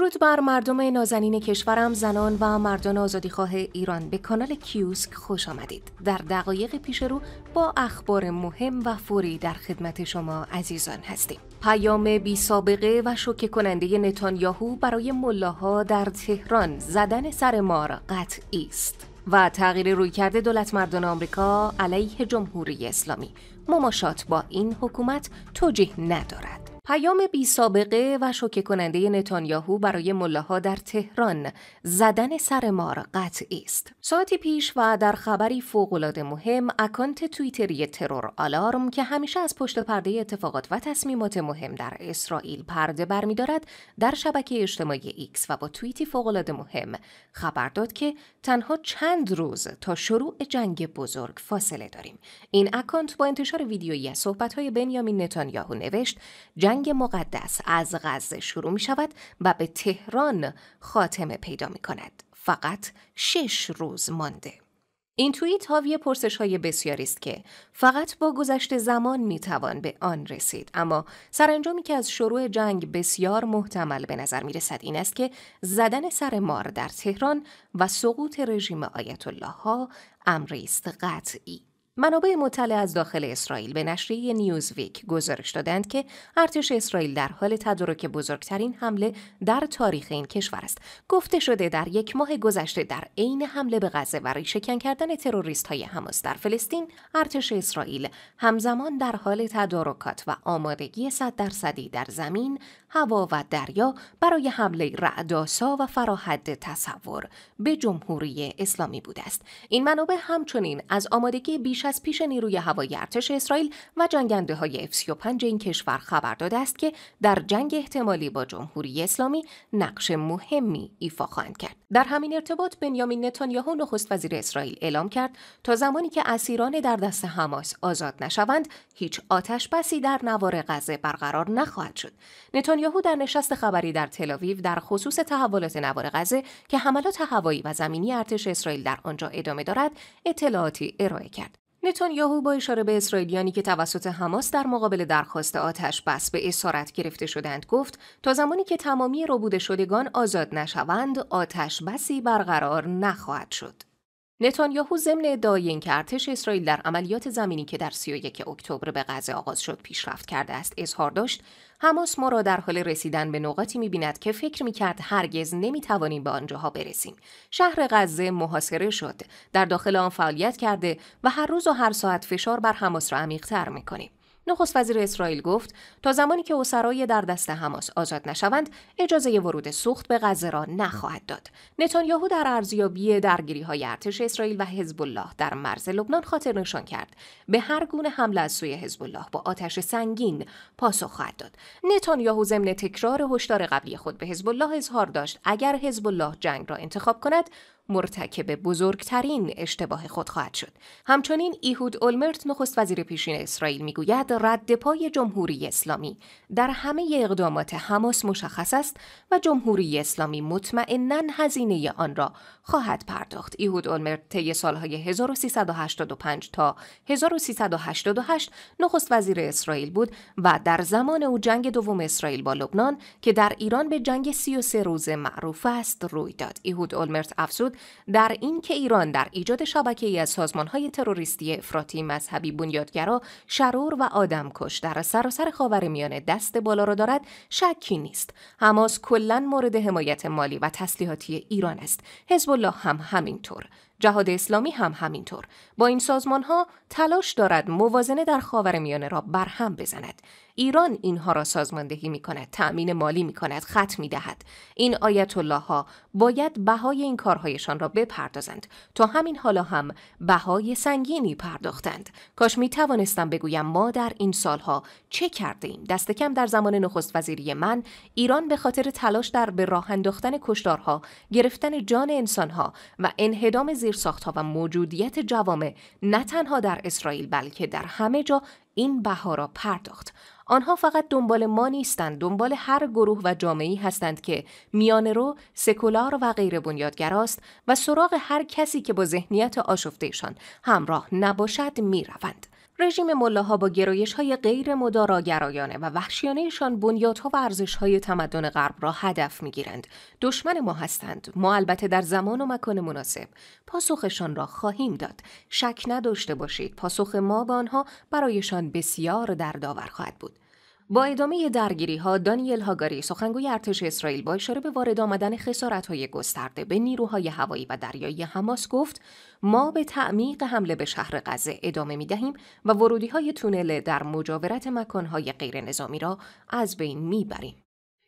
درود بر مردم نازنین کشورم زنان و مردان آزادیخواه ایران به کانال کیوسک خوش آمدید در دقایق پیش رو با اخبار مهم و فوری در خدمت شما عزیزان هستیم پیام بی سابقه و شوکه کننده نتانیاهو برای ملاها در تهران زدن سر مار قطعی است و تغییر رویکرد دولت مردان آمریکا علیه جمهوری اسلامی مماشات با این حکومت توجیه ندارد پیام بی سابقه و شوکه کننده نتانیاهو برای ملاها در تهران زدن سر مار قطعی است. ساعتی پیش و در خبری فوقالعاده مهم اکانت توییتری ترور آلارم که همیشه از پشت پرده اتفاقات و تصمیمات مهم در اسرائیل پرده برمیدارد در شبکه اجتماعی ایکس و با فوق فوقالعاده مهم خبر داد که تنها چند روز تا شروع جنگ بزرگ فاصله داریم این اکانت با انتشار ویدیویی از صحبت‌های بنیامین نتانیاهو نوشت جنگ جنگ مقدس از غزه شروع می شود و به تهران خاتمه پیدا می کند. فقط شش روز مانده. این توییت حاوی پرسش های بسیاری است که فقط با گذشت زمان می توان به آن رسید اما سرانجامی که از شروع جنگ بسیار محتمل به نظر می رسد این است که زدن سر مار در تهران و سقوط رژیم آیت الله ها امری قطعی منابع مطلع از داخل اسرائیل به نشریه نیوزویک گزارش دادند که ارتش اسرائیل در حال تدارک بزرگترین حمله در تاریخ این کشور است. گفته شده در یک ماه گذشته در عین حمله به غزه و ریشهکن کردن تروریست های حماس در فلسطین، ارتش اسرائیل همزمان در حال تدارکات و آمادگی صد درصدی در زمین، هوا و دریا برای حمله رعداسا و فراحد تصور به جمهوری اسلامی بوده است. این منابع همچنین از آمادگی بیش از پیش نیروی هوایی ارتش اسرائیل و جنگنده های F-35 این کشور خبر داده است که در جنگ احتمالی با جمهوری اسلامی نقش مهمی ایفا خواهند کرد. در همین ارتباط بنیامین نتانیاهو نخست وزیر اسرائیل اعلام کرد تا زمانی که اسیران در دست حماس آزاد نشوند هیچ آتش بسی در نوار غزه برقرار نخواهد شد. نتانیاهو در نشست خبری در تل‌آویو در خصوص تحولات نوار غزه که حملات هوایی و زمینی ارتش اسرائیل در آنجا ادامه دارد اطلاعاتی ارائه کرد نتانیاهو با اشاره به اسرائیلیانی که توسط حماس در مقابل درخواست آتش بس به اسارت گرفته شدند گفت تا زمانی که تمامی ربوده شدگان آزاد نشوند آتش بسی برقرار نخواهد شد. نتانیاهو ضمن ادعای که ارتش اسرائیل در عملیات زمینی که در 31 اکتبر به غزه آغاز شد پیشرفت کرده است اظهار داشت حماس ما را در حال رسیدن به نقاطی میبیند که فکر میکرد هرگز نمیتوانیم به آنجاها برسیم شهر غزه محاصره شد در داخل آن فعالیت کرده و هر روز و هر ساعت فشار بر حماس را عمیقتر میکنیم نخست وزیر اسرائیل گفت تا زمانی که اسرای در دست حماس آزاد نشوند اجازه ورود سوخت به غزه را نخواهد داد نتانیاهو در ارزیابی درگیری های ارتش اسرائیل و حزب الله در مرز لبنان خاطر نشان کرد به هر گونه حمله از سوی حزب الله با آتش سنگین پاسخ خواهد داد نتانیاهو ضمن تکرار هشدار قبلی خود به حزب الله اظهار داشت اگر حزب الله جنگ را انتخاب کند مرتکب بزرگترین اشتباه خود خواهد شد همچنین ایهود اولمرت نخست وزیر پیشین اسرائیل میگوید رد پای جمهوری اسلامی در همه اقدامات حماس مشخص است و جمهوری اسلامی مطمئنا هزینه آن را خواهد پرداخت ایهود اولمرت طی سالهای 1385 تا 1388 نخست وزیر اسرائیل بود و در زمان او جنگ دوم اسرائیل با لبنان که در ایران به جنگ 33 روز معروف است روی داد ایهود اولمرت افزود در اینکه ایران در ایجاد شبکه ای از های تروریستی افراطی مذهبی بنیادگرا شرور و آدمکش در سراسر خاور میانه دست بالا را دارد شکی نیست حماس کلا مورد حمایت مالی و تسلیحاتی ایران است حزب الله هم همینطور جهاد اسلامی هم همینطور با این سازمان ها تلاش دارد موازنه در خاور میانه را برهم بزند ایران اینها را سازماندهی می کند تأمین مالی می کند خط می دهد این آیت الله ها باید بهای این کارهایشان را بپردازند تا همین حالا هم بهای سنگینی پرداختند کاش می توانستم بگویم ما در این سالها چه کرده ایم دست کم در زمان نخست وزیری من ایران به خاطر تلاش در به راه انداختن گرفتن جان انسانها و انهدام ها و موجودیت جوامع نه تنها در اسرائیل بلکه در همه جا این بها را پرداخت آنها فقط دنبال ما نیستند دنبال هر گروه و جامعی هستند که میانه رو سکولار و غیر بنیادگراست و سراغ هر کسی که با ذهنیت آشفتهشان همراه نباشد میروند رژیم ملاها با گرایش های غیر گرایانه و وحشیانهشان بنیادها و های تمدن غرب را هدف میگیرند دشمن ما هستند ما البته در زمان و مکان مناسب پاسخشان را خواهیم داد شک نداشته باشید پاسخ ما به آنها برایشان بسیار دردآور خواهد بود با ادامه درگیری ها دانیل هاگاری سخنگوی ارتش اسرائیل با اشاره به وارد آمدن خسارت های گسترده به نیروهای هوایی و دریایی حماس گفت ما به تعمیق حمله به شهر غزه ادامه می دهیم و ورودی های تونل در مجاورت مکان های غیر نظامی را از بین می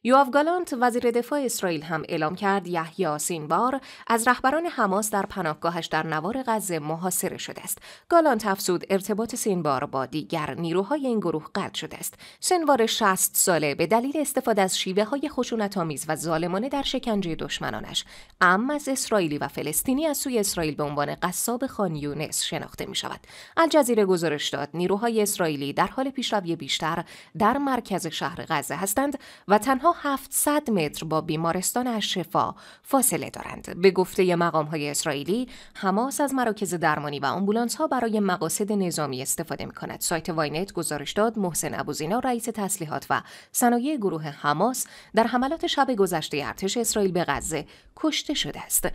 یوآو گالانت وزیر دفاع اسرائیل هم اعلام کرد یحیی سینوار از رهبران حماس در پناهگاهش در نوار غزه محاصره شده است گالانت افزود ارتباط سینبار با دیگر نیروهای این گروه قطع شده است سینوار 60 ساله به دلیل استفاده از شیوه های آمیز و ظالمانه در شکنجه دشمنانش ام از اسرائیلی و فلسطینی از سوی اسرائیل به عنوان قصاب خان یونس شناخته می شود الجزیره گزارش داد نیروهای اسرائیلی در حال پیشروی بیشتر در مرکز شهر غزه هستند و تنها 700 متر با بیمارستان شفا فاصله دارند. به گفته مقام های اسرائیلی، حماس از مراکز درمانی و آمبولانس ها برای مقاصد نظامی استفاده می کند. سایت واینت گزارش داد محسن ابوزینا رئیس تسلیحات و صنایع گروه حماس در حملات شب گذشته ارتش اسرائیل به غزه کشته شده است.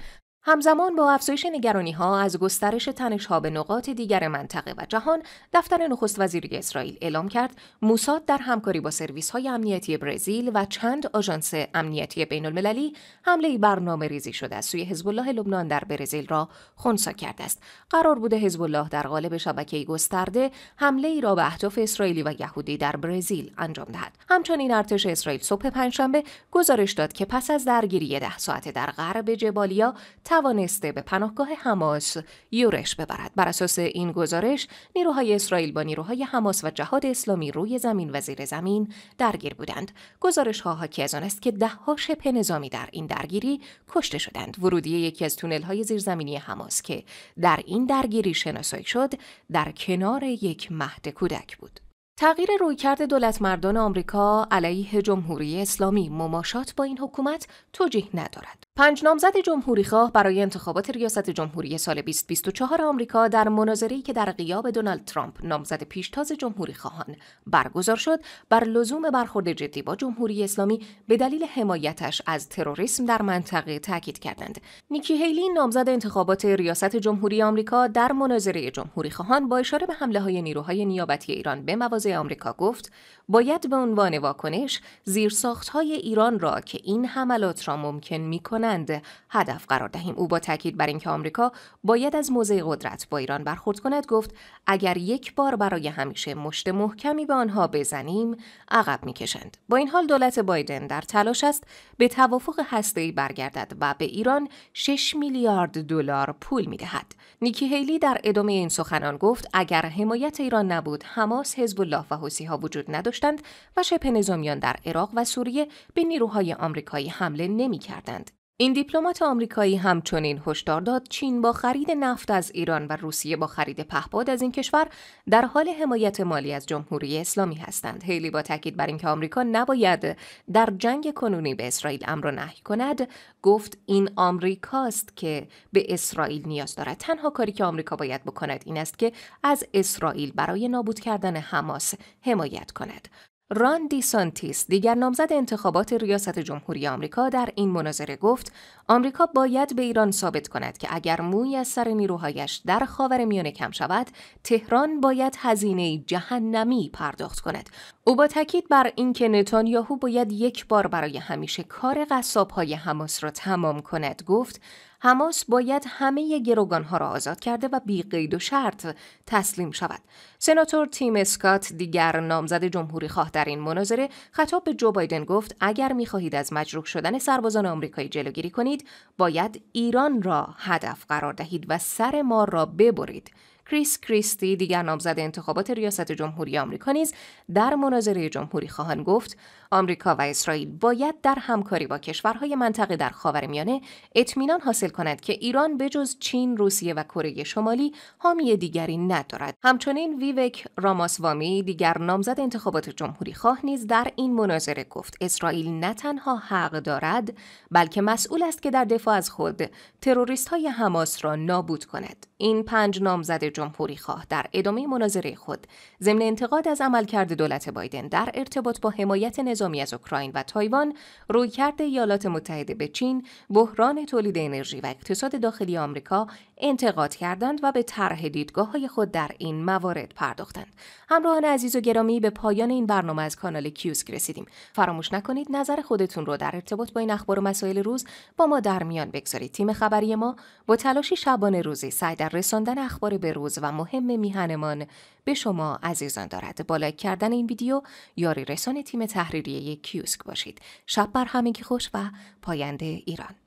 همزمان با افزایش نگرانی ها از گسترش تنش ها به نقاط دیگر منطقه و جهان، دفتر نخست وزیری اسرائیل اعلام کرد موساد در همکاری با سرویس های امنیتی برزیل و چند آژانس امنیتی بین المللی حمله برنامه ریزی شده از سوی حزب الله لبنان در برزیل را خونسا کرده است. قرار بوده حزب الله در قالب شبکه گسترده حمله ای را به اهداف اسرائیلی و یهودی در برزیل انجام دهد. همچنین ارتش اسرائیل صبح پنجشنبه گزارش داد که پس از درگیری ده ساعته در غرب جبالیا توانسته به پناهگاه حماس یورش ببرد بر اساس این گزارش نیروهای اسرائیل با نیروهای حماس و جهاد اسلامی روی زمین و زیر زمین درگیر بودند گزارش ها حاکی از آن است که دهها شبه نظامی در این درگیری کشته شدند ورودی یکی از تونل های زیرزمینی حماس که در این درگیری شناسایی شد در کنار یک مهد کودک بود تغییر رویکرد دولت مردان آمریکا علیه جمهوری اسلامی مماشات با این حکومت توجیه ندارد. پنج نامزد خواه برای انتخابات ریاست جمهوری سال 2024 آمریکا در مناظری که در غیاب دونالد ترامپ نامزد پیشتاز جمهوری خواهان برگزار شد بر لزوم برخورد جدی با جمهوری اسلامی به دلیل حمایتش از تروریسم در منطقه تاکید کردند. نیکی هیلی نامزد انتخابات ریاست جمهوری آمریکا در مناظره جمهوری خواهان با اشاره به حمله های نیروهای نیابتی ایران به مواضع آمریکا گفت باید به عنوان واکنش زیرساخت ایران را که این حملات را ممکن می هدف قرار دهیم او با تاکید بر اینکه آمریکا باید از موضع قدرت با ایران برخورد کند گفت اگر یک بار برای همیشه مشت محکمی به آنها بزنیم عقب میکشند با این حال دولت بایدن در تلاش است به توافق هسته‌ای برگردد و به ایران 6 میلیارد دلار پول میدهد نیکی هیلی در ادامه این سخنان گفت اگر حمایت ایران نبود حماس حزب الله و ها وجود نداشتند و شبه نظامیان در عراق و سوریه به نیروهای آمریکایی حمله نمیکردند این دیپلمات آمریکایی همچنین هشدار داد چین با خرید نفت از ایران و روسیه با خرید پهپاد از این کشور در حال حمایت مالی از جمهوری اسلامی هستند. هیلی با تاکید بر اینکه آمریکا نباید در جنگ کنونی به اسرائیل امر نهی کند، گفت این آمریکاست که به اسرائیل نیاز دارد. تنها کاری که آمریکا باید بکند این است که از اسرائیل برای نابود کردن حماس حمایت کند. ران سانتیس دیگر نامزد انتخابات ریاست جمهوری آمریکا در این مناظره گفت آمریکا باید به ایران ثابت کند که اگر موی از سر نیروهایش در خاور میانه کم شود تهران باید هزینه جهنمی پرداخت کند او با تاکید بر اینکه نتانیاهو باید یک بار برای همیشه کار های حماس را تمام کند گفت حماس باید همه ها را آزاد کرده و بی قید و شرط تسلیم شود سناتور تیم اسکات دیگر نامزد جمهوری خواه در این مناظره خطاب به جو بایدن گفت اگر میخواهید از مجروح شدن سربازان آمریکایی جلوگیری کنید باید ایران را هدف قرار دهید و سر ما را ببرید کریس کریستی دیگر نامزد انتخابات ریاست جمهوری آمریکا نیز در مناظره جمهوری خواهان گفت آمریکا و اسرائیل باید در همکاری با کشورهای منطقه در خاورمیانه اطمینان حاصل کند که ایران جز چین، روسیه و کره شمالی حامی دیگری ندارد. همچنین ویوک راماسوامی دیگر نامزد انتخابات جمهوری خواه نیز در این مناظره گفت اسرائیل نه تنها حق دارد بلکه مسئول است که در دفاع از خود تروریست های حماس را نابود کند. این پنج نامزد جمهوری خواه در ادامه مناظره خود ضمن انتقاد از عملکرد دولت بایدن در ارتباط با حمایت نظامی از اوکراین و تایوان، رویکرد ایالات متحده به چین، بحران تولید انرژی و اقتصاد داخلی آمریکا انتقاد کردند و به طرح دیدگاه های خود در این موارد پرداختند. همراهان عزیز و گرامی به پایان این برنامه از کانال کیوسک رسیدیم. فراموش نکنید نظر خودتون رو در ارتباط با این اخبار و مسائل روز با ما در میان بگذارید. تیم خبری ما با تلاشی شبانه روزی سعی در رساندن اخبار به روز و مهم میهنمان به شما عزیزان دارد. بالا کردن این ویدیو یاری رسان تیم تحریری یک کیوسک باشید. شب بر همگی خوش و پاینده ایران.